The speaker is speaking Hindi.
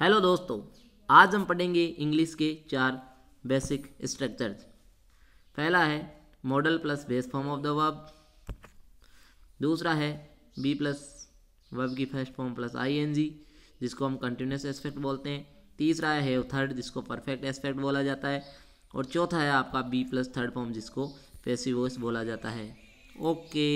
हेलो दोस्तों आज हम पढ़ेंगे इंग्लिश के चार बेसिक स्ट्रक्चर्स पहला है model plus base form of the verb दूसरा है बी प्लस वर्ब की first form plus I N G जिसको हम कंटिन्यूस एस्पेक्ट बोलते हैं तीसरा है हेव थर्ड जिसको परफेक्ट एस्पेक्ट बोला जाता है और चौथा है आपका बी प्लस थर्ड फॉर्म जिसको पेसिवोस बोला जाता है ओके